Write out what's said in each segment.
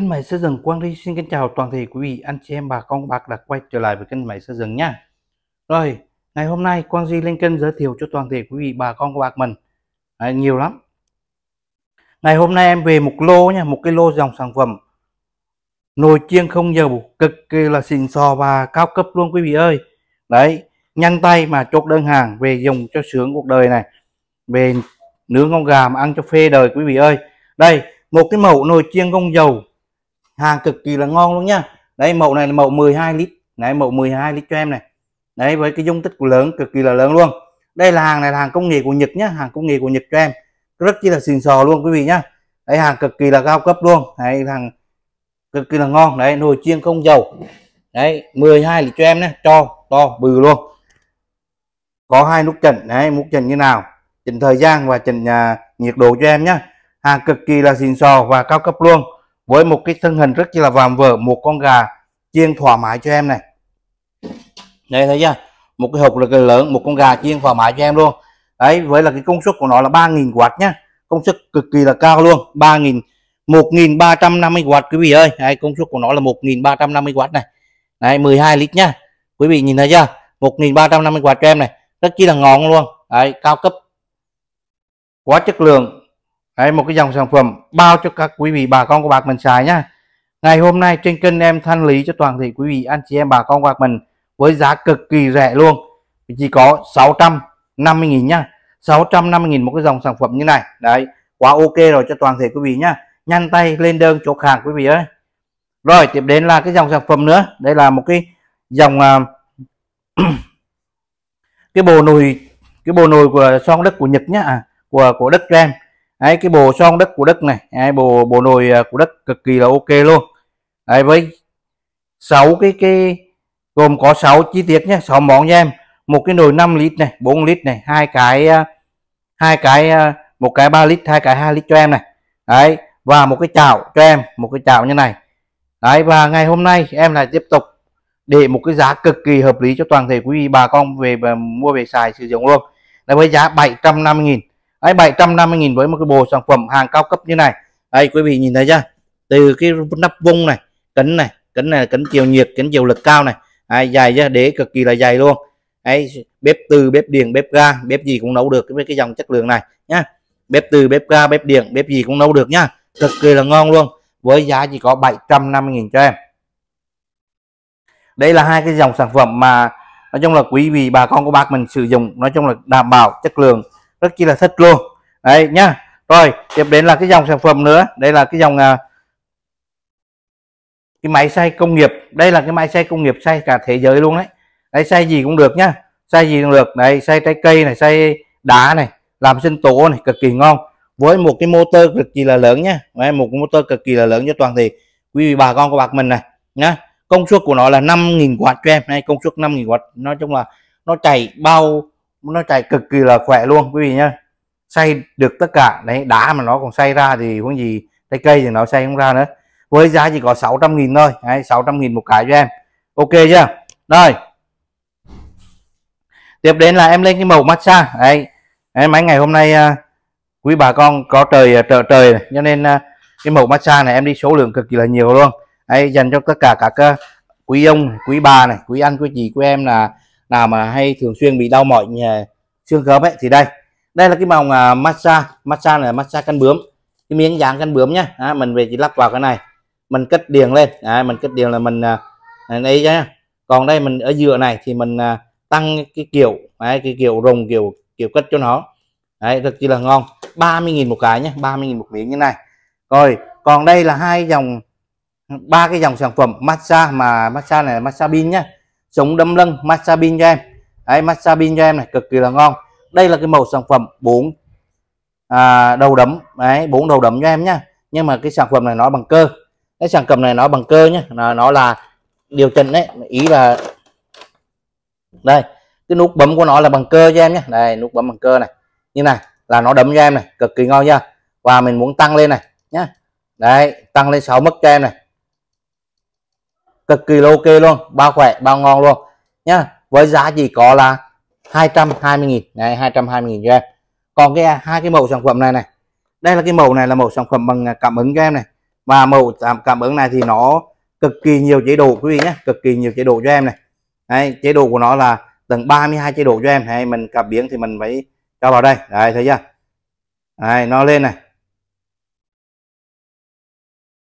Kênh máy xây dựng Quang Ri xin kính chào toàn thể quý vị anh chị em bà con bạc đã quay trở lại với kênh máy xây dựng nha. Rồi, ngày hôm nay Quang Ri lên kênh giới thiệu cho toàn thể quý vị bà con bạc mình à, nhiều lắm. Ngày hôm nay em về một lô nha, một cái lô dòng sản phẩm nồi chiên không dầu cực kỳ là xịn sò và cao cấp luôn quý vị ơi. Đấy, nhanh tay mà chốt đơn hàng về dùng cho sướng cuộc đời này. Về nướng con gà mà ăn cho phê đời quý vị ơi. Đây, một cái mẫu nồi chiên không dầu hàng cực kỳ là ngon luôn nha đây mẫu này là mẫu 12 lít này mẫu 12 lít cho em này đấy với cái dung tích của lớn cực kỳ là lớn luôn đây là hàng này là hàng công nghệ của Nhật nhá hàng công nghệ của Nhật cho em rất chi là xịn sò luôn quý vị nhá đấy hàng cực kỳ là cao cấp luôn đấy hàng cực kỳ là ngon đấy nồi chiên không dầu đấy 12 lít cho em nhé cho to bự luôn có hai nút chỉnh đấy nút chỉnh như nào chỉnh thời gian và chỉnh à, nhiệt độ cho em nhá hàng cực kỳ là xịn sò và cao cấp luôn với một cái thân hình rất là vàm vỡ một con gà chiên thoải mái cho em này đây thấy chưa một cái hộp lực lớn một con gà chiên thoải mái cho em luôn đấy với là cái công suất của nó là 3.000 watt nhá công suất cực kỳ là cao luôn 3.000 350 watt quý vị ơi đấy, công suất của nó là 1 350 watt này đấy 12 lít nhá quý vị nhìn thấy chưa 1 350 watt cho em này rất chi là ngon luôn đấy cao cấp quá chất lượng Đấy, một cái dòng sản phẩm bao cho các quý vị bà con của bạc mình xài nhá ngày hôm nay trên kênh em thanh lý cho toàn thể quý vị anh chị em bà con bạc mình với giá cực kỳ rẻ luôn chỉ có 650.000 nhá 650.000 một cái dòng sản phẩm như này đấy quá ok rồi cho toàn thể quý vị nhá nhanh tay lên đơn chốt hàng quý vị ơi rồi tiếp đến là cái dòng sản phẩm nữa đây là một cái dòng uh, cái bộ nồi cái bộ nồi của son đất của Nhật nhá à, của của đất Ren đấy, cái bồ son đất của đất này đấy, bồ bộ nồi à, của đất cực kỳ là ok luôn đấy, với sáu cái cái gồm có 6 chi tiết nhé 6 món nha em một cái nồi 5 lít này 4 lít này hai cái à, hai cái à, một cái 3 lít hai cái 2 lít cho em này đấy và một cái chảo cho em một cái chảo như này đấy và ngày hôm nay em lại tiếp tục để một cái giá cực kỳ hợp lý cho toàn thể quý vị bà con về và mua về xài sử dụng luôn là với giá 750.000 Đấy, 750 nghìn với một cái bộ sản phẩm hàng cao cấp như này đây quý vị nhìn thấy chưa từ cái nắp vung này kính này kính này kính chiều nhiệt kính chiều lực cao này đấy, dài ra để cực kỳ là dài luôn đấy, bếp từ bếp điện bếp ga bếp gì cũng nấu được với cái dòng chất lượng này nhá bếp từ bếp ga bếp điện bếp gì cũng nấu được nhá cực kỳ là ngon luôn với giá chỉ có 750.000 cho em đây là hai cái dòng sản phẩm mà nói chung là quý vị bà con của bác mình sử dụng nói chung là đảm bảo chất lượng rất chi là thích luôn đấy nhá rồi tiếp đến là cái dòng sản phẩm nữa đây là cái dòng à, cái máy xay công nghiệp đây là cái máy xay công nghiệp xay cả thế giới luôn đấy đấy xay gì cũng được nhá xay gì cũng được đấy xay trái cây này xay đá này làm sinh tố này cực kỳ ngon với một cái motor cực kỳ là lớn nhá đấy, một cái motor cực kỳ là lớn cho toàn thể quý vị bà con của bạc mình này nhá công suất của nó là 5.000 w cho em hay công suất 5.000 w nói chung là nó chạy bao nó chạy cực kỳ là khỏe luôn quý vị nhá xay được tất cả đấy đá mà nó còn xay ra thì không gì trái cây thì nó xay không ra nữa với giá chỉ có 600 nghìn thôi đấy, 600 nghìn một cái cho em ok chưa rồi tiếp đến là em lên cái màu massage đấy, đấy mấy ngày hôm nay à, quý bà con có trời à, trời trời này. cho nên à, cái màu massage này em đi số lượng cực kỳ là nhiều luôn đấy dành cho tất cả các quý ông quý bà này quý anh quý chị của em là nào mà hay thường xuyên bị đau mỏi ờ, xương khớp ấy thì đây đây là cái mòng à, massage massage là massage căn bướm cái miếng dán căn bướm nhá à, mình về chỉ lắp vào cái này mình cất điện lên à, mình cất điện là mình à, đây nhá còn đây mình ở dựa này thì mình à, tăng cái kiểu đấy, cái kiểu rồng kiểu kiểu cất cho nó đấy rất là ngon 30.000 một cái nhé 30.000 một miếng như này rồi còn đây là hai dòng ba cái dòng sản phẩm massage mà massage này là massage pin nhá chống đâm lưng massage pin cho em đấy massage pin cho em này cực kỳ là ngon đây là cái màu sản phẩm bốn à, đầu đấm đấy bốn đầu đấm cho em nhá nhưng mà cái sản phẩm này nó bằng cơ cái sản phẩm này nó bằng cơ nhá nó, nó là điều chỉnh đấy ý là đây cái nút bấm của nó là bằng cơ cho em nhé đây nút bấm bằng cơ này như này là nó đấm cho em này cực kỳ ngon nha và mình muốn tăng lên này nhá đấy tăng lên 6 mức cho em này cực kỳ ok luôn bao khỏe bao ngon luôn nhá với giá chỉ có là 220.000 này 220.000 cho em còn cái hai cái mẫu sản phẩm này này đây là cái mẫu này là mẫu sản phẩm bằng cảm ứng cho em này và mẫu cảm ứng này thì nó cực kỳ nhiều chế độ quý vị nhé cực kỳ nhiều chế độ cho em này đấy, chế độ của nó là tầng 32 chế độ cho em hay mình cảm biến thì mình phải cho vào đây đấy thấy chưa đấy, nó lên này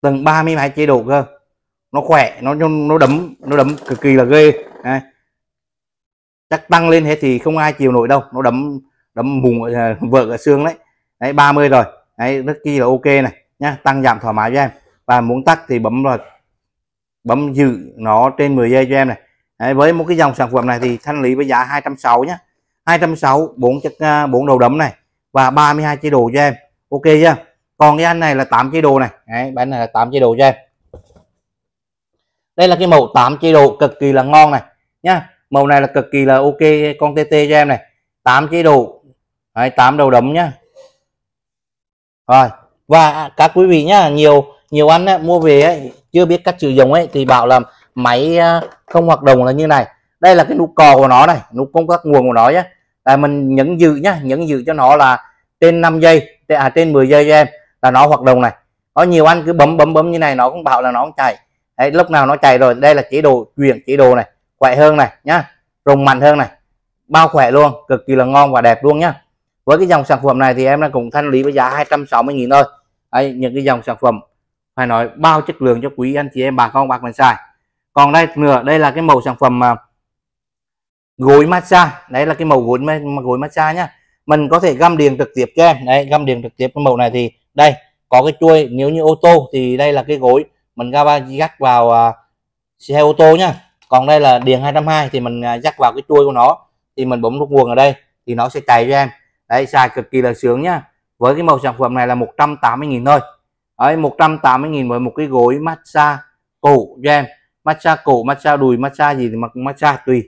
tầng 32 chế độ cơ nó khỏe nó nó đấm nó đấm cực kỳ là ghê đấy. chắc tăng lên thế thì không ai chịu nổi đâu nó đấm đấm vùng à, vợ ở xương đấy đấy 30 rồi đấy rất kỳ là ok này nhá tăng giảm thoải mái cho em và muốn tắt thì bấm vào bấm giữ nó trên 10 giây cho em này đấy, với một cái dòng sản phẩm này thì thanh lý với giá 260 nhá 260 bốn chất à, bốn đầu đấm này và 32 chế độ cho em ok chưa còn cái anh này là 8 chế độ này đấy bán này là 8 chế độ cho em đây là cái màu 8 chế độ cực kỳ là ngon này nhá màu này là cực kỳ là ok con TT cho em này 8 chế độ hay 8 đầu đấm nhá rồi và các quý vị nhá nhiều nhiều anh ấy, mua về ấy, chưa biết cách sử dụng ấy thì bảo là máy à, không hoạt động là như này đây là cái nút cò của nó này nút công tắc nguồn của nó nhé là mình nhấn giữ nhá nhấn giữ cho nó là trên 5 giây à, trên 10 giây cho em là nó hoạt động này có nhiều anh cứ bấm bấm bấm như này nó cũng bảo là nó không chạy đấy, lúc nào nó chạy rồi đây là chế độ chuyển chế độ này khỏe hơn này nhá rùng mạnh hơn này bao khỏe luôn cực kỳ là ngon và đẹp luôn nhá với cái dòng sản phẩm này thì em đang cùng thanh lý với giá 260.000 thôi đấy, những cái dòng sản phẩm phải nói bao chất lượng cho quý anh chị em bà con bạc mình xài còn đây nữa đây là cái màu sản phẩm mà gối massage đấy là cái màu gối gối massage nhá mình có thể găm điền trực tiếp cho em đấy găm điền trực tiếp cái màu này thì đây có cái chuôi nếu như ô tô thì đây là cái gối mình ra dắt vào à, xe ô tô nhá còn đây là điện 220 thì mình à, dắt vào cái chuôi của nó thì mình bấm nút nguồn ở đây thì nó sẽ chạy cho em đấy xài cực kỳ là sướng nhá với cái màu sản phẩm này là 180.000 thôi đấy 180.000 với một cái gối massage cổ cho em massage cổ massage đùi massage gì thì mặc massage tùy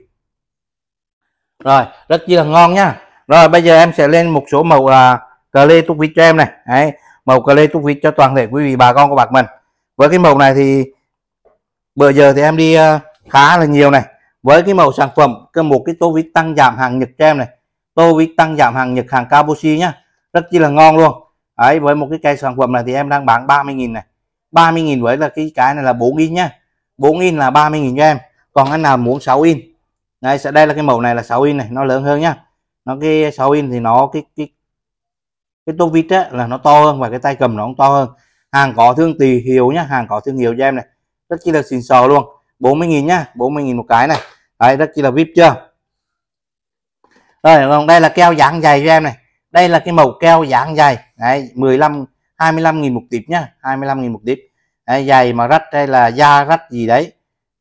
rồi rất là ngon nhá rồi bây giờ em sẽ lên một số màu là cờ lê túc vít cho em này đấy màu cờ lê túc vít cho toàn thể quý vị bà con của bạc mình với cái màu này thì bây giờ thì em đi ờ, khá là nhiều này với cái màu sản phẩm cái một cái tô vít tăng giảm hàng nhật kem này tô vít tăng giảm hàng nhật hàng Kabushi nhá rất chi là ngon luôn ấy với một cái cây sản phẩm này thì em đang bán 30.000 này 30.000 với là cái cái này là 4 in nhá 4 in là 30.000 cho em còn anh nào muốn 6 in đây sẽ đây là cái màu này là 6 in này nó lớn hơn nhá nó cái 6 in thì nó cái cái cái tô vít á là nó to hơn và cái tay cầm nó cũng to hơn hàng có thương tỳ hiệu nhá hàng có thương hiệu cho em này rất chi là xịn sò luôn 40.000 nhá 40.000 một cái này đấy rất chi là vip chưa rồi còn vâng, đây là keo dạng dày cho em này đây là cái màu keo dạng dày đấy 15 25.000 một tiệp nhá 25.000 một tiệp đấy, dày mà rách hay là da rách gì đấy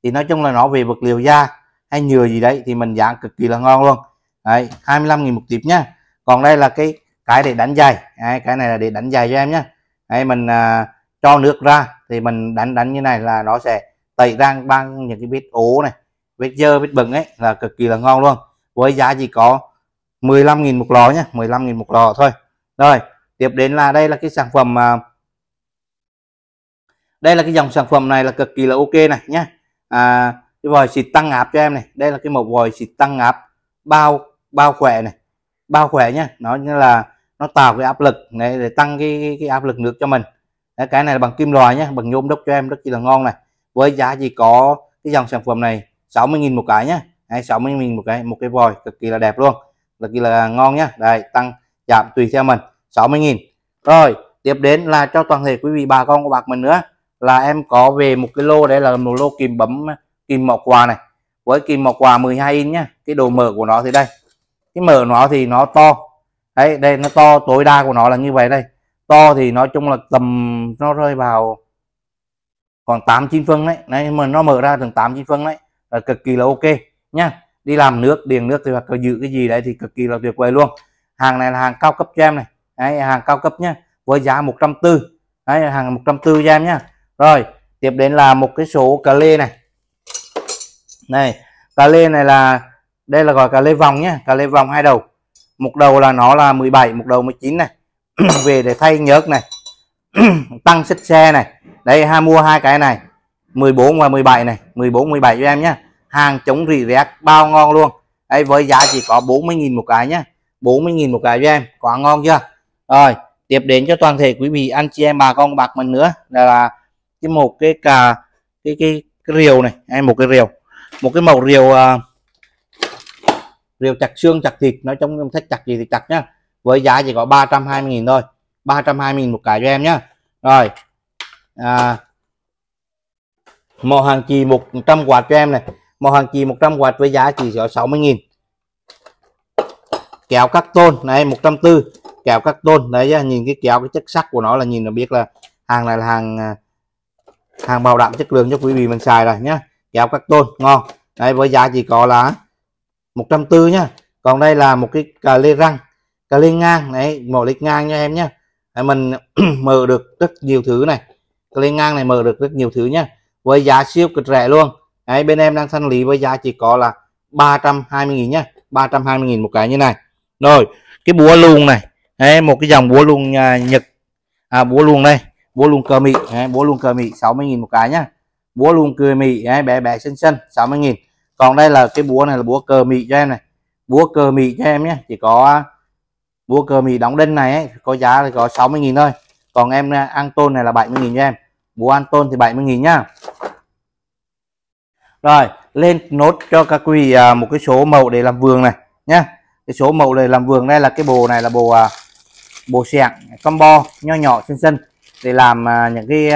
thì nói chung là nó về vật liệu da hay nhựa gì đấy thì mình dạng cực kỳ là ngon luôn đấy 25.000 một tiệp nhá còn đây là cái cái để đánh giày đấy, cái này là để đánh giày cho em nhá hay mình à, cho nước ra thì mình đánh đánh như này là nó sẽ tẩy ra bằng những cái vết ố này vết dơ vết bẩn ấy là cực kỳ là ngon luôn với giá chỉ có 15.000 một lọ nhé 15.000 một lọ thôi rồi tiếp đến là đây là cái sản phẩm à, đây là cái dòng sản phẩm này là cực kỳ là ok này nhé à, cái vòi xịt tăng áp cho em này đây là cái một vòi xịt tăng áp bao bao khỏe này bao khỏe nhé nó như là nó tạo cái áp lực này để tăng cái, cái áp lực nước cho mình đấy, cái này là bằng kim loại nhé bằng nhôm đốc cho em rất chi là ngon này với giá chỉ có cái dòng sản phẩm này 60.000 một cái nhé hay 60.000 một cái một cái vòi cực kỳ là đẹp luôn cực kỳ là ngon nhé đây tăng giảm tùy theo mình 60.000 rồi tiếp đến là cho toàn thể quý vị bà con của bạc mình nữa là em có về một cái lô đây là một lô kìm bấm kìm mọc quà này với kìm mọc quà 12 in nhá cái đồ mở của nó thì đây cái mở nó thì nó to đấy đây nó to tối đa của nó là như vậy đây to thì nói chung là tầm nó rơi vào khoảng 8 chín phân đấy đấy mà nó mở ra từng 8 chín phân đấy là cực kỳ là ok nhá đi làm nước điền nước thì hoặc là giữ cái gì đấy thì cực kỳ là tuyệt vời luôn hàng này là hàng cao cấp cho em này đấy, hàng cao cấp nhá với giá 140 đấy hàng 140 cho em nhá rồi tiếp đến là một cái số cà lê này này cà lê này là đây là gọi cà lê vòng nhá cà lê vòng hai đầu một đầu là nó là 17 một đầu 19 này về để thay nhớt này tăng xích xe này đây ha mua hai cái này 14 và 17 này 14 17 cho em nhé hàng chống rỉ rác bao ngon luôn đây với giá chỉ có 40.000 một cái nhé 40.000 một cái cho em quá ngon chưa rồi tiếp đến cho toàn thể quý vị anh chị em bà con bạc mình nữa là cái một cái cà cái cái, cái riều này em một cái rìu một cái màu rìu uh, rêu chặt xương chặt thịt nói trong thích chặt gì thì chặt nhá với giá chỉ có 320.000 thôi 320.000 một cái cho em nhá rồi à, màu hàng chì 100 quạt cho em này một hàng chì 100 quạt với giá chỉ có 60.000 kẹo cắt tôn này 140 kẹo cắt tôn đấy nhìn cái kẹo cái chất sắc của nó là nhìn là biết là hàng này là hàng à, hàng bảo đảm chất lượng cho quý vị mình xài rồi nhá kẹo cắt tôn ngon đấy với giá chỉ có là 140 nha còn đây là một cái cà lê răng cà lê ngang này màu lê ngang cho em nhé mình mở được rất nhiều thứ này cà lê ngang này mở được rất nhiều thứ nhá. với giá siêu cực rẻ luôn đấy bên em đang thanh lý với giá chỉ có là 320.000 nhá 320.000 một cái như này rồi cái búa luồng này đấy, một cái dòng búa luồng à, nhật à búa luồng đây búa luồng cờ mị đấy, búa luồng cờ mị 60.000 một cái nhá búa luồng cười mị bé bé xinh xinh 60.000 còn đây là cái búa này là búa cờ mị cho em này búa cờ mị cho em nhé chỉ có à, búa cờ mì đóng đinh này ấy, có giá là có 60 nghìn thôi còn em à, ăn tôn này là 70 nghìn cho em búa ăn tôn thì 70 nghìn nhá rồi lên nốt cho các quý à, một cái số màu để làm vườn này nhá cái số màu để làm vườn đây là cái bồ này là bồ à, bồ sẹn combo nho nhỏ xinh xinh để làm à, những cái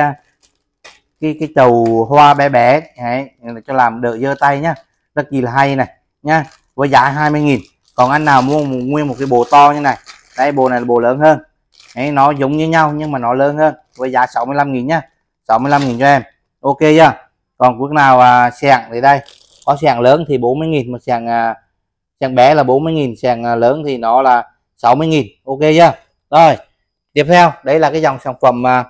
cái cái chầu hoa bé bé đấy cho làm đỡ dơ tay nhá rất gì là hay này nha với giá 20.000 còn anh nào mua một nguyên một cái bộ to như này đây bộ này là bộ lớn hơn Đấy, nó giống như nhau nhưng mà nó lớn hơn với giá 65.000 nhá 65.000 cho em ok chưa còn quốc nào à, sẹn thì đây có sẹn lớn thì 40.000 mà sẹn à, sẹn bé là 40.000 sẹn à, lớn thì nó là 60.000 ok chưa rồi tiếp theo đây là cái dòng sản phẩm à,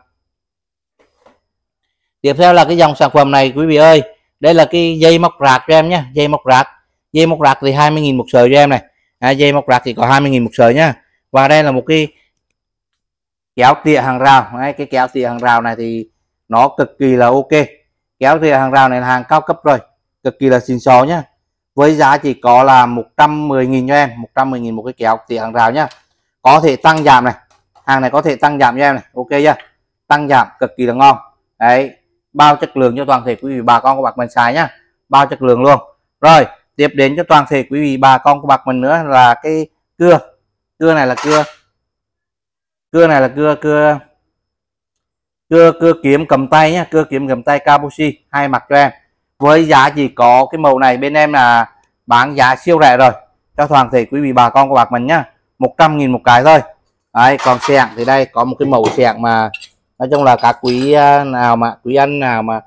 tiếp theo là cái dòng sản phẩm này quý vị ơi đây là cái dây móc rạc cho em nhé dây móc rạc dây móc rạc thì 20.000 một sợi cho em này à, dây móc rạc thì có 20.000 một sợi nhá và đây là một cái kéo tỉa hàng rào Đấy, cái kéo tỉa hàng rào này thì nó cực kỳ là ok kéo tỉa hàng rào này là hàng cao cấp rồi cực kỳ là xịn sò nhá với giá chỉ có là 110.000 cho em 110.000 một cái kéo tỉa hàng rào nhá có thể tăng giảm này hàng này có thể tăng giảm cho em này ok chưa tăng giảm cực kỳ là ngon đấy bao chất lượng cho toàn thể quý vị bà con của bạc mình xài nhá bao chất lượng luôn rồi tiếp đến cho toàn thể quý vị bà con của bạc mình nữa là cái cưa cưa này là cưa cưa này là cưa cưa cưa cưa kiếm cầm tay nhá cưa kiếm cầm tay Kabushi hai mặt cho em với giá chỉ có cái màu này bên em là bán giá siêu rẻ rồi cho toàn thể quý vị bà con của bạc mình nhá 100.000 một cái thôi đấy còn sẹn thì đây có một cái màu sẹn mà nói chung là các quý à, nào mà quý anh nào mà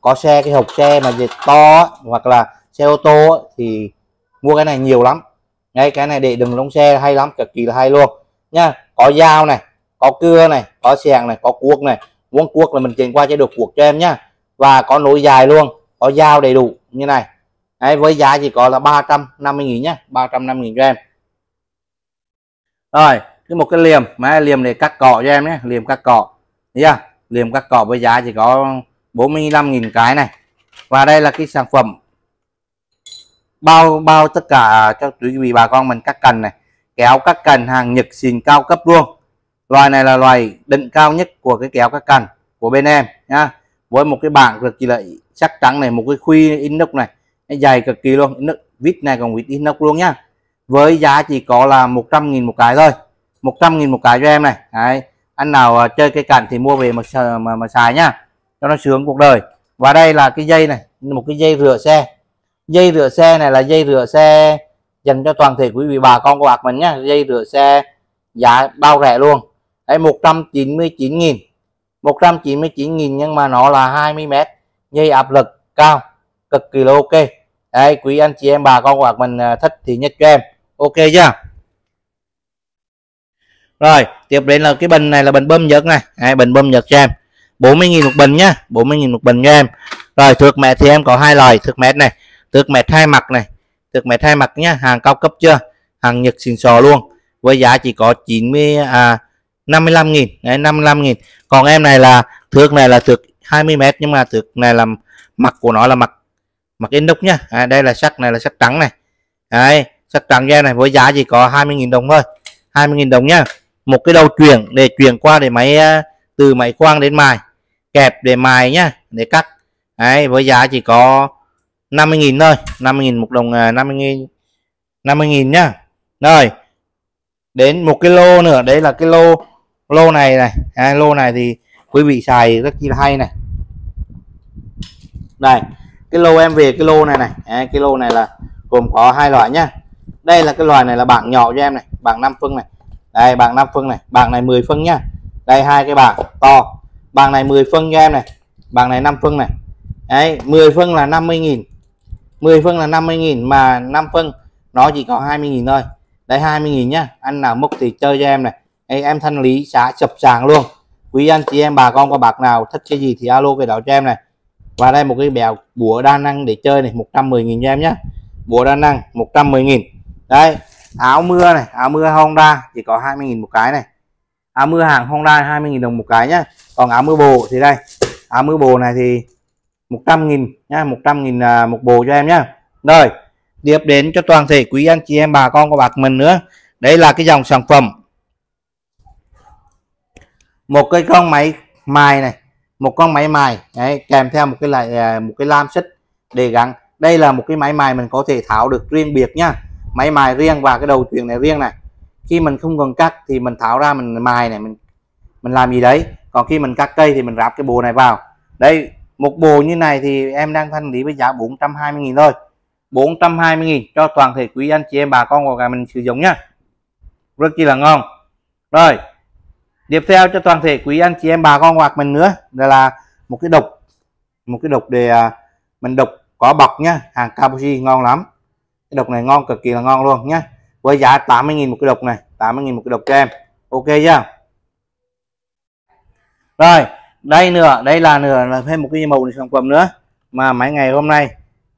có xe cái hộp xe mà dịch to hoặc là xe ô tô thì mua cái này nhiều lắm ngay cái này để đừng lông xe hay lắm cực kỳ là hay luôn nha có dao này có cưa này có xẻng này có cuốc này muốn cuốc là mình chuyển qua chế được cuốc cho em nhá và có nối dài luôn có dao đầy đủ như này Đấy, với giá chỉ có là 350 nghìn nhá 350 nghìn cho em rồi cái một cái liềm mà liềm để cắt cỏ cho em nhé liềm cắt cỏ nha liềm cắt cỏ với giá chỉ có 45.000 cái này và đây là cái sản phẩm bao bao tất cả cho quý vị bà con mình cắt cần này kéo cắt cần hàng nhật xìn cao cấp luôn loài này là loài định cao nhất của cái kéo cắt cần của bên em nha với một cái bảng cực kỳ là sắc trắng này một cái khuy inox này nó dày cực kỳ luôn inox vít này còn vít inox luôn nhá với giá chỉ có là 100.000 một cái thôi 100.000 một cái cho em này đấy anh nào à, chơi cây cảnh thì mua về mà mà, mà xài nhá cho nó sướng cuộc đời và đây là cái dây này một cái dây rửa xe dây rửa xe này là dây rửa xe dành cho toàn thể quý vị bà con của bạc mình nhá dây rửa xe giá bao rẻ luôn đấy 199.000 199.000 nhưng mà nó là 20 mét dây áp lực cao cực kỳ là ok đấy quý anh chị em bà con của bạc mình à, thích thì nhất cho em ok chưa rồi tiếp đến là cái bình này là bình bơm nhật này à, bình bơm nhật cho em 40.000 một bình nhá 40.000 một bình cho em rồi thước mẹ thì em có hai loại thước mẹ này thước mẹ hai mặt này thước mẹ hai mặt nhá hàng cao cấp chưa hàng nhật xịn sò luôn với giá chỉ có 90 à 55 nghìn đấy 55 nghìn còn em này là thước này là thước 20 mét nhưng mà thước này là mặt của nó là mặt mặt inox nhá à, đây là sắt này là sắt trắng này đấy sắt trắng ra này với giá chỉ có 20.000 đồng thôi 20.000 đồng nhá một cái đầu chuyển để chuyển qua để máy à, từ máy khoang đến mài kẹp để mài nhá để cắt đấy với giá chỉ có 50.000 thôi 50.000 một đồng 50.000 à, 50.000 nhá rồi đến một cái lô nữa đấy là cái lô lô này này à, lô này thì quý vị xài rất chi hay này này cái lô em về cái lô này này à, cái lô này là gồm có hai loại nhá đây là cái loại này là bảng nhỏ cho em này bảng 5 phân này đây bảng 5 phân này bảng này 10 phân nhá, đây hai cái bảng to bảng này 10 phân cho em này bảng này 5 phân này đấy 10 phân là 50.000 10 phân là 50.000 mà 5 phân nó chỉ có 20.000 thôi đây 20.000 nhá anh nào mốc thì chơi cho em này đây, em thanh lý xả chập sàng luôn quý anh chị em bà con có bạc nào thích cái gì thì alo về đó cho em này và đây một cái bèo bùa đa năng để chơi này 110.000 cho em nhé bùa đa năng 110.000 đây áo mưa này áo mưa Honda chỉ có 20.000 một cái này áo mưa hàng Honda 20.000 đồng một cái nhá còn áo mưa bồ thì đây áo mưa bồ này thì 100.000 nhá 100.000 à, một bồ cho em nhá rồi điệp đến cho toàn thể quý anh chị em bà con của bạc mình nữa đây là cái dòng sản phẩm một cái con máy mài này một con máy mài đấy, kèm theo một cái lại à, một cái lam xích để gắn đây là một cái máy mài mình có thể tháo được riêng biệt nhá máy mài riêng và cái đầu truyền này riêng này khi mình không cần cắt thì mình tháo ra mình mài này mình mình làm gì đấy còn khi mình cắt cây thì mình ráp cái bộ này vào đây một bộ như này thì em đang thanh lý với giá 420.000 thôi 420.000 cho toàn thể quý anh chị em bà con của cả mình sử dụng nhá rất chi là ngon rồi tiếp theo cho toàn thể quý anh chị em bà con hoặc mình nữa đây là một cái độc một cái độc để à, mình độc có bọc nhá hàng Kabushi ngon lắm cái độc này ngon cực kỳ là ngon luôn nhé, với giá 80.000 một cái độc này 80.000 một cái độc kem, ok chưa rồi đây nữa đây là nữa là thêm một cái màu sản phẩm nữa mà mấy ngày hôm nay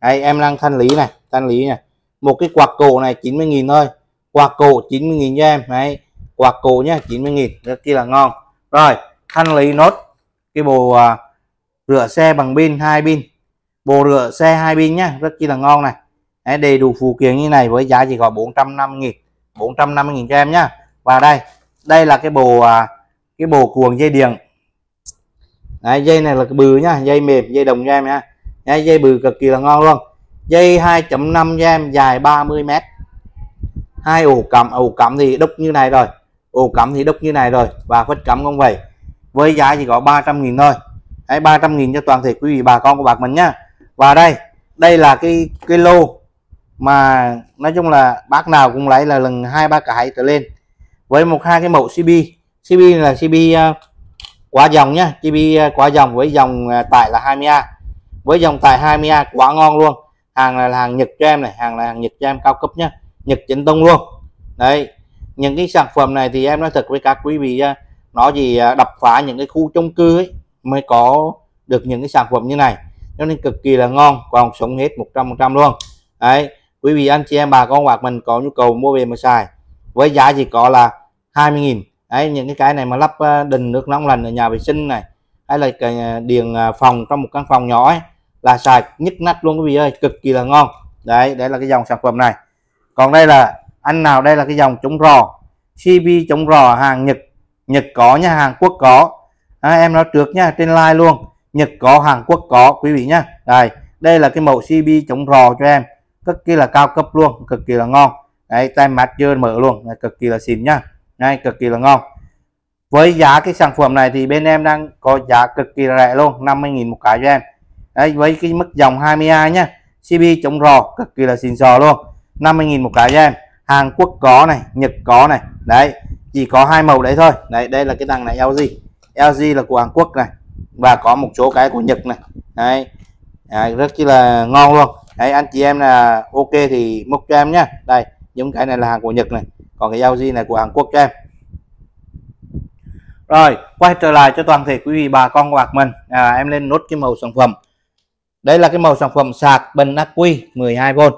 đây, em đang thanh lý này thanh lý này một cái quạt cổ này 90.000 thôi quạt cổ 90.000 cho em đấy quạt cổ nhá 90.000 rất kia là ngon rồi thanh lý nốt cái bộ uh, rửa xe bằng pin hai pin bộ rửa xe hai pin nhá rất kia là ngon này đầy đủ phụ kiện như này với giá chỉ có 450 nghìn 450 nghìn cho em nhá và đây đây là cái bộ à, cái bộ cuồng dây điện Đấy, dây này là bự nhá dây mềm dây đồng cho em nhá Đấy, dây bự cực kỳ là ngon luôn dây 2.5 cho em dài 30 mét hai ổ cắm ổ cắm thì đúc như này rồi ổ cắm thì đúc như này rồi và phất cắm không vậy với giá chỉ có 300.000 thôi Đấy, 300.000 cho toàn thể quý vị bà con của bạc mình nhá và đây đây là cái cái lô mà nói chung là bác nào cũng lấy là lần hai ba cái trở lên với một hai cái mẫu CB CB là CB uh, à, quá dòng nhá CB uh, à, quá dòng với dòng uh, tải là 20A với dòng tải 20A quá ngon luôn hàng là, là hàng Nhật cho em này hàng là hàng Nhật cho em cao cấp nhá Nhật chính tông luôn đấy những cái sản phẩm này thì em nói thật với các quý vị nó gì đập phá những cái khu chung cư ấy mới có được những cái sản phẩm như này cho nên cực kỳ là ngon còn sống hết 100% luôn đấy quý vị anh chị em bà con hoặc mình có nhu cầu mua về mà xài với giá chỉ có là 20.000 đấy những cái cái này mà lắp ờ, đình nước nóng lạnh ở nhà vệ sinh này hay là cái ờ, điện ờ, phòng trong một căn phòng nhỏ ấy, là xài nhức nách luôn quý vị ơi cực kỳ là ngon đấy đấy là cái dòng sản phẩm này còn đây là anh nào đây là cái dòng chống rò CB chống rò hàng Nhật Nhật có nha Hàn Quốc có à, em nói trước nha trên like luôn Nhật có Hàn Quốc có quý vị nhá đây đây là cái mẫu CB chống rò cho em cực kỳ là cao cấp luôn cực kỳ là ngon đấy tay mát chưa mở luôn đấy, cực kỳ là xịn nhá ngay cực kỳ là ngon với giá cái sản phẩm này thì bên em đang có giá cực kỳ là rẻ luôn 50.000 một cái cho em đấy với cái mức dòng 22 nhá CB chống rò cực kỳ là xịn sò luôn 50.000 một cái cho em Hàn Quốc có này Nhật có này đấy chỉ có hai màu đấy thôi đấy đây là cái thằng này LG LG là của Hàn Quốc này và có một số cái của Nhật này đấy, đấy rất chỉ là ngon luôn đấy anh chị em là ok thì múc cho em nhé đây những cái này là hàng của Nhật này còn cái giao Yaoji này của Hàn Quốc cho em rồi quay trở lại cho toàn thể quý vị bà con của mình à, em lên nốt cái màu sản phẩm đây là cái màu sản phẩm sạc bình ắc quy 12V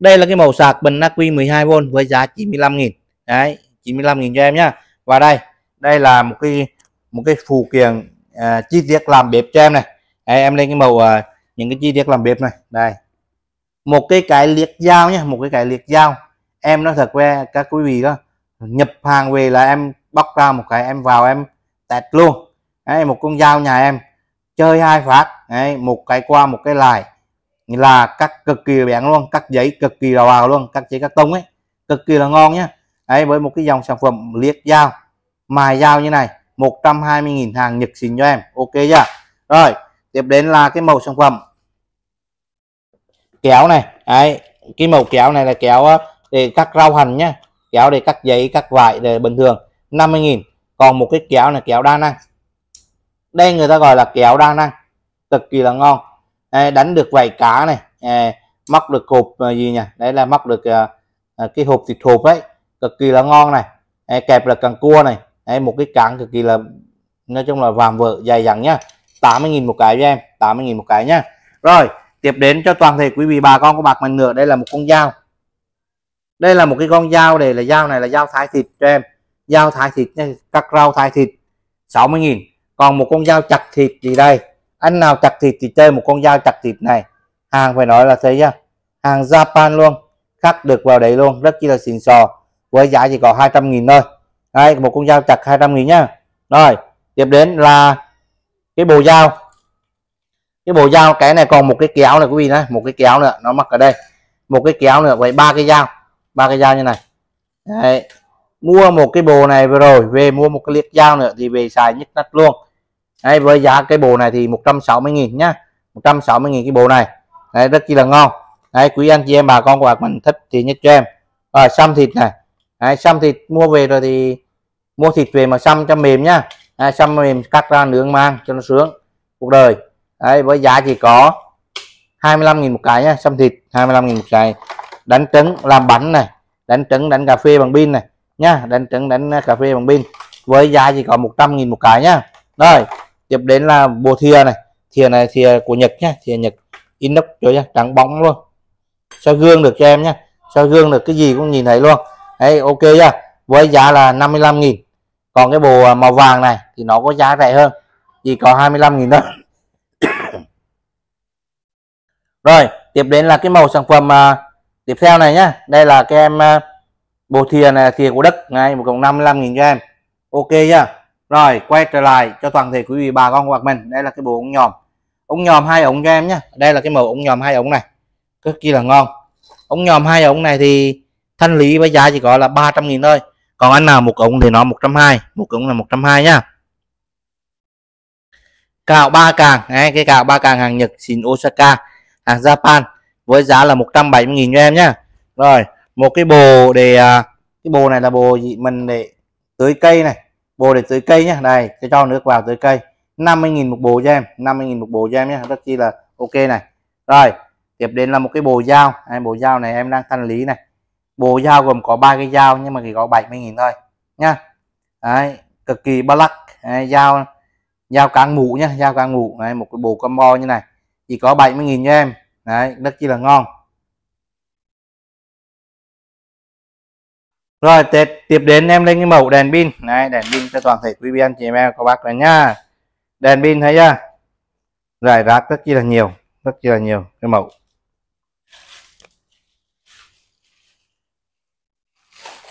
đây là cái màu sạc bình ắc quy 12V với giá 95.000 đấy 95.000 cho em nhé và đây đây là một cái một cái phụ kiện à, chi tiết làm bếp cho em này đấy, em lên cái màu à, những cái chi tiết làm bếp này đây một cái cái liệt dao nha một cái cái liệt dao em nói thật với các quý vị đó nhập hàng về là em bóc ra một cái em vào em tẹt luôn đấy, một con dao nhà em chơi hai phát đấy, một cái qua một cái lại là cắt cực kỳ bén luôn cắt giấy cực kỳ là vào luôn cắt giấy cắt tông ấy cực kỳ là ngon nhá đấy với một cái dòng sản phẩm liệt dao mài dao như này 120.000 hàng nhật xin cho em ok chưa rồi tiếp đến là cái màu sản phẩm kéo này đấy cái màu kéo này là kéo để cắt rau hành nhá kéo để cắt giấy cắt vải để bình thường 50.000 còn một cái kéo này kéo đa năng đây người ta gọi là kéo đa năng cực kỳ là ngon đấy, đánh được vảy cá này đấy, móc được hộp à, gì nhỉ đấy là móc được uh, cái hộp thịt hộp ấy cực kỳ là ngon này đấy, kẹp là càng cua này đấy, một cái cán cực kỳ là nói chung là vàng vợ dài dặn nhá 80.000 một cái cho em 80.000 một cái nhá rồi tiếp đến cho toàn thể quý vị bà con của bạc màn nửa đây là một con dao đây là một cái con dao để là dao này là dao thái thịt cho em dao thái thịt nha cắt rau thái thịt 60.000 còn một con dao chặt thịt gì đây anh nào chặt thịt thì chơi một con dao chặt thịt này hàng phải nói là thế nhá hàng Japan luôn khắc được vào đấy luôn rất chi là xịn sò với giá chỉ có 200.000 thôi đây một con dao chặt 200.000 nhá rồi tiếp đến là cái bộ dao cái bộ dao cái này còn một cái kéo này quý vị này một cái kéo nữa nó mắc ở đây một cái kéo nữa vậy ba cái dao ba cái dao như này Đấy. mua một cái bộ này vừa rồi về mua một cái liếc dao nữa thì về xài nhất nách luôn Đấy, với giá cái bộ này thì 160.000 nhá 160.000 cái bộ này Đấy, rất chi là ngon Đấy, quý anh chị em bà con của bạn mình thích thì nhất cho em và xăm thịt này Đấy, xăm thịt mua về rồi thì mua thịt về mà xăm cho mềm nhá xăm mềm cắt ra nướng mang cho nó sướng cuộc đời đấy với giá chỉ có 25.000 một cái nhá xăm thịt 25.000 một cái đánh trứng làm bánh này đánh trứng đánh cà phê bằng pin này nhá đánh trứng đánh cà phê bằng pin với giá chỉ có 100.000 một cái nhá rồi tiếp đến là bộ thìa này thìa này thìa của Nhật nhá thìa Nhật inox rồi nha trắng bóng luôn soi gương được cho em nhá soi gương được cái gì cũng nhìn thấy luôn đấy ok nhá với giá là 55.000 còn cái bộ màu vàng này thì nó có giá rẻ hơn chỉ có 25.000 thôi rồi tiếp đến là cái màu sản phẩm uh, tiếp theo này nhá đây là cái em uh, à, bộ thìa này thìa của đất ngay một cộng 55 nghìn cho em ok nhá rồi quay trở lại cho toàn thể quý vị bà con hoặc mình đây là cái bộ ống nhòm ống nhòm hai ống cho em nhá đây là cái màu ống nhòm hai ống này cực kỳ là ngon ống nhòm hai ống này thì thanh lý với giá chỉ có là 300 nghìn thôi còn anh nào một ống thì nó 120 một ống là 120 nhá cạo ba càng đấy, cái cạo ba càng hàng Nhật xin Osaka hàng Japan với giá là 170.000 cho em nhé rồi một cái bồ để à, cái bồ này là bồ gì mình để tưới cây này bồ để tưới cây nhá này cho cho nước vào tưới cây 50.000 một bồ cho em 50.000 một bồ cho em nhé rất chi là ok này rồi tiếp đến là một cái bồ dao hai bồ dao này em đang thanh lý này bồ dao gồm có ba cái dao nhưng mà chỉ có 70.000 thôi nhá đấy cực kỳ black đấy, dao dao cá ngủ nhá dao cá ngủ này một cái bồ combo như này chỉ có 70.000 cho em đấy rất chi là ngon rồi tiếp, tiếp đến em lên cái mẫu đèn pin này đèn pin cho toàn thể quý vị anh chị em các bác này nha đèn pin thấy chưa rải rác rất chi là nhiều rất chi là nhiều cái mẫu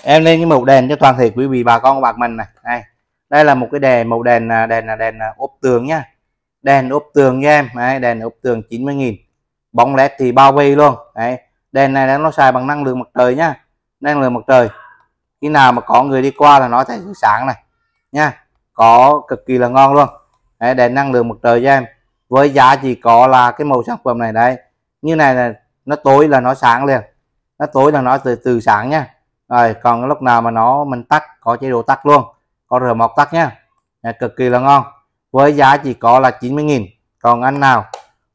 em lên cái mẫu đèn cho toàn thể quý vị bà con của bạc mình này đây đây là một cái đèn mẫu đèn à, đèn là đèn à, ốp tường nha đèn ốp tường nha em đấy, đèn ốp tường 90.000 bóng led thì bao vây luôn đấy đèn này nó xài bằng năng lượng mặt trời nhá năng lượng mặt trời khi nào mà có người đi qua là nó sẽ sáng này nha có cực kỳ là ngon luôn đấy, đèn năng lượng mặt trời cho em với giá chỉ có là cái màu sản phẩm này đấy như này là nó tối là nó sáng liền nó tối là nó từ từ sáng nha rồi còn lúc nào mà nó mình tắt có chế độ tắt luôn có rửa mọc tắt nha cực kỳ là ngon với giá chỉ có là 90.000 còn anh nào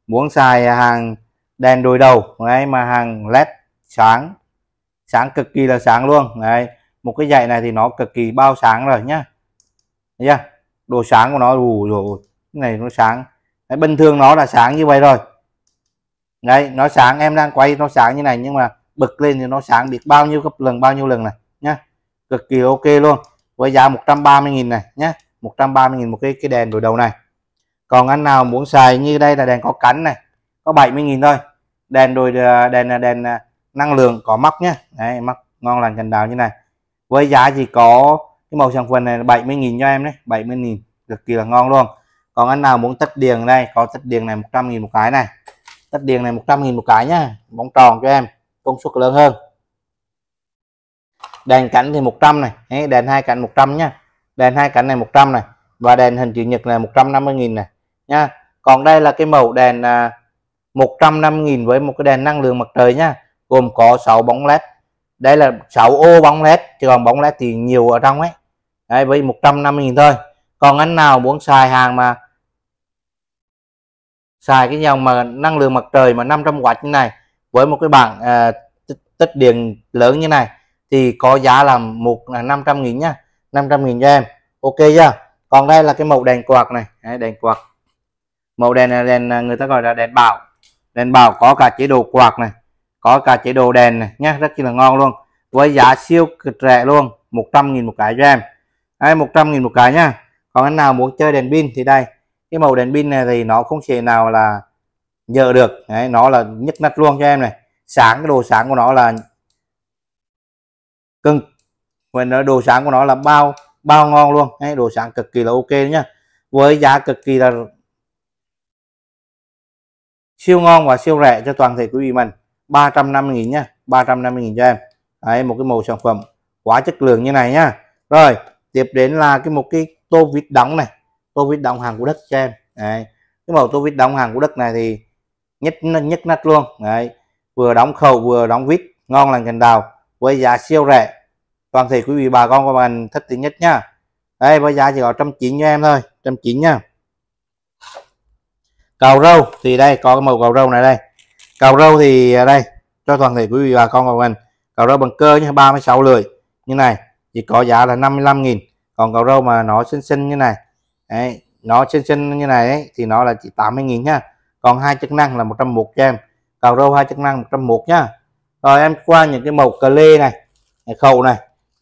muốn xài hàng đèn đuôi đầu đấy mà hàng led sáng sáng cực kỳ là sáng luôn đấy một cái dạy này thì nó cực kỳ bao sáng rồi nhá thấy chưa đồ sáng của nó đủ rồi cái này nó sáng đấy, bình thường nó là sáng như vậy rồi đấy nó sáng em đang quay nó sáng như này nhưng mà bật lên thì nó sáng biết bao nhiêu gấp lần bao nhiêu lần này nhá cực kỳ ok luôn với giá 130.000 này nhá 130.000 một cái cái đèn buổi đầu này còn anh nào muốn xài như đây là đèn có cánh này có 70.000 thôi đèn đồi à, đèn là đèn à, năng lượng có mắc nhé đấy mắc ngon lành cành đào như này với giá chỉ có cái màu sản phẩm này là 70.000 cho em đấy 70.000 cực kỳ là ngon luôn còn anh nào muốn tắt điền đây có tắt điền này 100.000 một cái này tắt điền này 100.000 một cái nhá bóng tròn cho em công suất lớn hơn đèn cảnh thì 100 này đèn hai cạnh 100 nhá đèn hai cạnh này 100 này và đèn hình chữ nhật này 150.000 này nha còn đây là cái mẫu đèn 150.000 à, với một cái đèn năng lượng mặt trời nha gồm có 6 bóng led đây là 6 ô bóng led chứ còn bóng led thì nhiều ở trong ấy đấy với 150.000 thôi còn anh nào muốn xài hàng mà xài cái dòng mà năng lượng mặt trời mà 500W như này với một cái bảng à, tích điện lớn như này thì có giá là một là 500 nghìn nhá 500.000 cho em ok chưa còn đây là cái màu đèn quạt này Đấy, đèn quạt màu đèn là đèn à, người ta gọi là đèn bảo đèn bảo có cả chế độ quạt này có cả chế độ đèn này nhá rất là ngon luôn với giá siêu cực rẻ luôn 100.000 một cái cho em đây 100.000 một cái nhá còn anh nào muốn chơi đèn pin thì đây cái màu đèn pin này thì nó không thể nào là nhờ được Đấy, nó là nhất nách luôn cho em này sáng cái đồ sáng của nó là cực mình nó đồ sáng của nó là bao bao ngon luôn hay đồ sáng cực kỳ là ok nhá với giá cực kỳ là siêu ngon và siêu rẻ cho toàn thể quý vị mình 350.000 nhá 350.000 cho em đấy một cái màu sản phẩm quá chất lượng như này nhá rồi tiếp đến là cái một cái tô vít đóng này tô vít đóng hàng của đất cho em đấy cái màu tô vít đóng hàng của đất này thì nhất nhất nát luôn đấy vừa đóng khẩu vừa đóng vít ngon lành cành đào với giá siêu rẻ toàn thể quý vị bà con của bạn thích tiếng nhất nha đây với giá chỉ có trăm chín cho em thôi trăm chín nha cầu râu thì đây có cái màu cầu râu này đây cầu râu thì à, đây cho toàn thể quý vị bà con của mình cầu râu bằng cơ nhé 36 lười như này chỉ có giá là 55.000 còn cầu râu mà nó xinh xinh như này đấy, nó xinh xinh như này ấy, thì nó là chỉ 80.000 nha còn hai chức năng là 101 cho em cầu râu hai chức năng 101 nhá rồi em qua những cái màu cà lê này khẩu này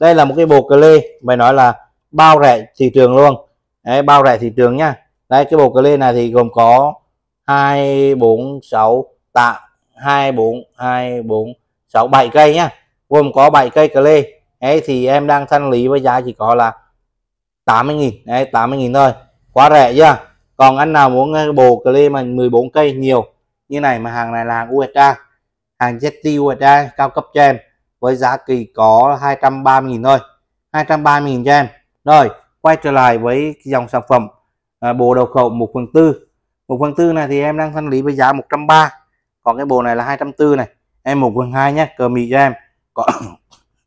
đây là một cái bồ cờ lê mày nói là bao rẻ thị trường luôn đấy, bao rẻ thị trường nha đây cái bồ cờ lê này thì gồm có hai bốn sáu tạ hai bốn hai bốn sáu bảy cây nhá gồm có 7 cây cờ lê ấy thì em đang thanh lý với giá chỉ có là 80.000 đấy 80.000 thôi quá rẻ chưa còn anh nào muốn cái bồ cờ lê mà 14 cây nhiều như này mà hàng này là hàng USA hàng Jetty ultra cao cấp cho em với giá kỳ có 230.000 thôi 230.000 cho em rồi quay trở lại với dòng sản phẩm à, bộ đầu khẩu 1 phần tư 1 phần tư này thì em đang thanh lý với giá 130 còn cái bộ này là 240 này em 1 phần 2 nhé cờ mì cho em có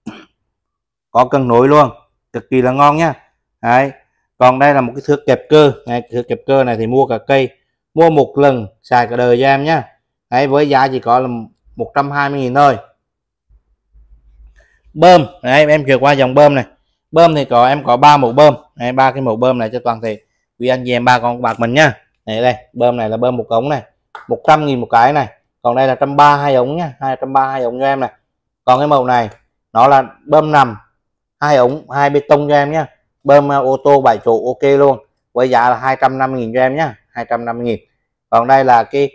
có cần nối luôn cực kỳ là ngon nhá đấy còn đây là một cái thước kẹp cơ này thước kẹp cơ này thì mua cả cây mua một lần xài cả đời cho em nhá đấy với giá chỉ có là 120.000 thôi bơm đấy, em em vừa qua dòng bơm này bơm thì có em có ba mẫu bơm đấy ba cái mẫu bơm này cho toàn thể quý anh chị em ba con bạc mình nhá này đây bơm này là bơm một ống này 100 nghìn một cái này còn đây là trăm ba hai ống nhá hai trăm ba hai ống cho em này còn cái màu này nó là bơm nằm hai ống hai bê tông cho em nhá bơm à, ô tô 7 trụ ok luôn với giá là 250 nghìn cho em nhá 250 nghìn còn đây là cái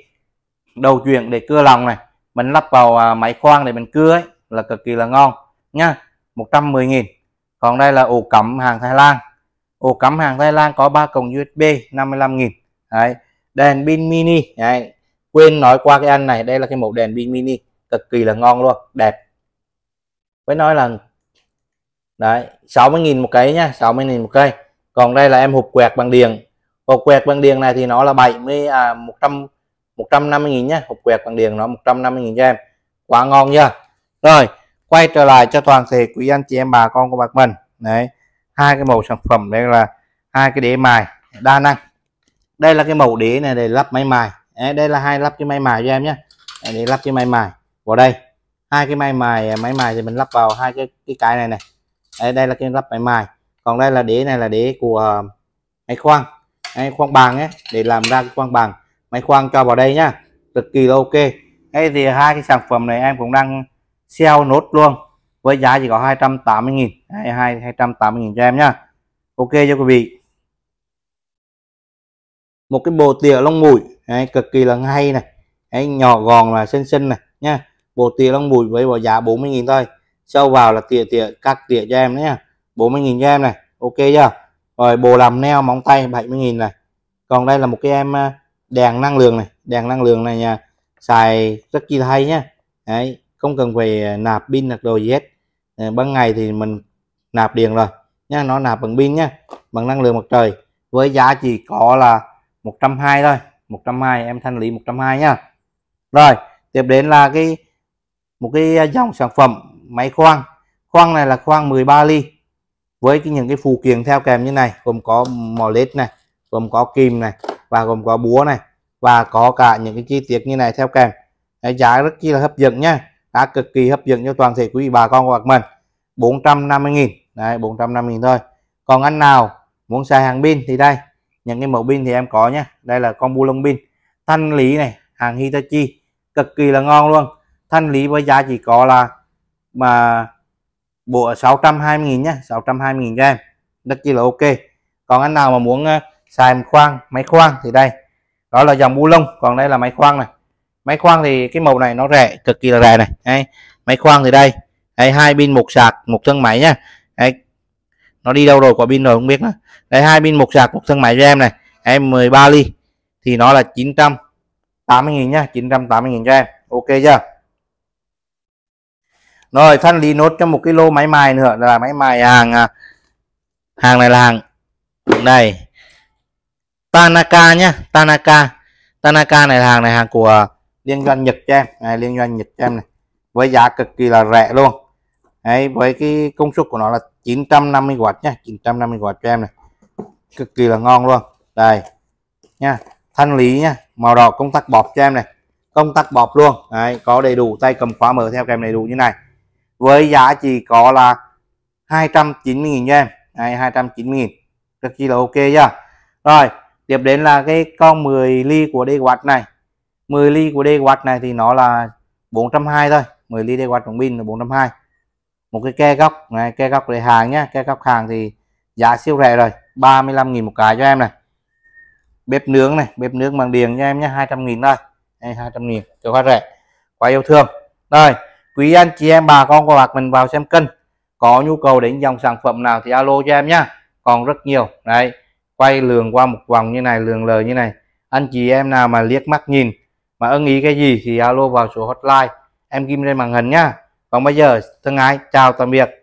đầu chuyện để cưa lòng này mình lắp vào à, máy khoan để mình cưa ấy là cực kỳ là ngon nha 110.000 còn đây là ổ cắm hàng Thái Lan ổ cắm hàng Thái Lan có 3 cổng USB 55.000 đấy đèn pin mini đấy. quên nói qua cái anh này đây là cái mẫu đèn pin mini cực kỳ là ngon luôn đẹp với nói là đấy 60.000 một cái nha 60.000 một cây còn đây là em hộp quẹt bằng điện hộp quẹt bằng điện này thì nó là 70 à 100 150.000 nhé hộp quẹt bằng điện nó 150.000 cho em quá ngon nha rồi quay trở lại cho toàn thể quý anh chị em bà con của bạc mình đấy hai cái mẫu sản phẩm đây là hai cái đĩa mài đa năng đây là cái mẫu đĩa này để lắp máy mài đấy, đây là hai lắp cái máy mài cho em nhé để lắp cái máy mài vào đây hai cái máy mài à, máy mài thì mình lắp vào hai cái cái cái này này đấy, đây là cái lắp máy mài còn đây là đĩa này là đĩa của à, máy khoan máy khoan bằng ấy để làm ra cái khoan bằng máy khoan cho vào đây nhá cực kỳ là ok đây thì hai cái sản phẩm này em cũng đang sell nốt luôn với giá chỉ có 280 000 22 280 000 cho em nhá. Ok cho quý vị. Một cái bộ tỉa lông mũi đấy, cực kỳ là hay này. Đấy, nhỏ gọn là xinh xinh này nhá. Bộ tỉa lông mũi với bộ giá 40 000 thôi. Sâu vào là tỉa tỉa cắt tỉa cho em nhá. 40 000 cho em này. Ok chưa? Rồi bộ làm neo móng tay 70 000 này. Còn đây là một cái em à, đèn năng lượng này, đèn năng lượng này nha. À, xài rất kỳ hay nhá. Đấy, không cần phải à, nạp pin hoặc đồ gì hết à, ban ngày thì mình nạp điện rồi nha nó nạp bằng pin nhé, bằng năng lượng mặt trời với giá chỉ có là 120 thôi 120 em thanh lý 120 nhá rồi tiếp đến là cái một cái dòng sản phẩm máy khoan khoang này là khoang 13 ly với cái, những cái phụ kiện theo kèm như này gồm có mò lết này gồm có kìm này và gồm có búa này và có cả những cái chi tiết như này theo kèm cái giá rất chi là hấp dẫn nha đã cực kỳ hấp dẫn cho toàn thể quý bà con của bạc mình 450.000 đấy 450.000 thôi còn anh nào muốn xài hàng pin thì đây những cái mẫu pin thì em có nhé đây là con bu lông pin thanh lý này hàng Hitachi cực kỳ là ngon luôn thanh lý với giá chỉ có là mà bộ 620.000 nhé 620.000 cho em rất chi là ok còn anh nào mà muốn ờ, xài khoang máy khoang thì đây đó là dòng bu lông còn đây là máy khoang này máy khoan thì cái màu này nó rẻ cực kỳ là rẻ này đấy. máy khoan thì đây đây hai pin một sạc một thân máy nhá đây nó đi đâu rồi quả pin rồi không biết nữa đây hai pin một sạc một thân máy cho em này em 13 ly thì nó là 980 000 nhá 980 000 cho em ok chưa rồi thân lý nốt cho một cái lô máy mài nữa là máy mài hàng à, hàng này là hàng này Tanaka nhá Tanaka Tanaka này là hàng này hàng của liên doanh Nhật cho em này, liên doanh Nhật cho em này với giá cực kỳ là rẻ luôn đấy với cái công suất của nó là 950W nhá 950W cho em này cực kỳ là ngon luôn đây nha thanh lý nhá màu đỏ công tắc bọt cho em này công tắc bọt luôn đấy có đầy đủ tay cầm khóa mở theo kèm đầy đủ như này với giá chỉ có là 290.000 cho em này 290.000 cực kỳ là ok chưa rồi tiếp đến là cái con 10 ly của DW này 10 ly của DW này thì nó là 420 thôi 10 ly DW đồng pin là 420 một cái ke góc này ke góc để hàng nhá ke góc hàng thì giá siêu rẻ rồi 35.000 một cái cho em này bếp nướng này bếp nướng bằng điện cho em nhé 200.000 thôi đây 200.000 kiểu khá rẻ quá yêu thương rồi quý anh chị em bà con của bạc mình vào xem kênh có nhu cầu đến dòng sản phẩm nào thì alo cho em nhá còn rất nhiều đấy quay lường qua một vòng như này lường lời như này anh chị em nào mà liếc mắt nhìn mà ưng ý cái gì thì alo vào số hotline em ghim lên màn hình nhá còn bây giờ thân ái chào tạm biệt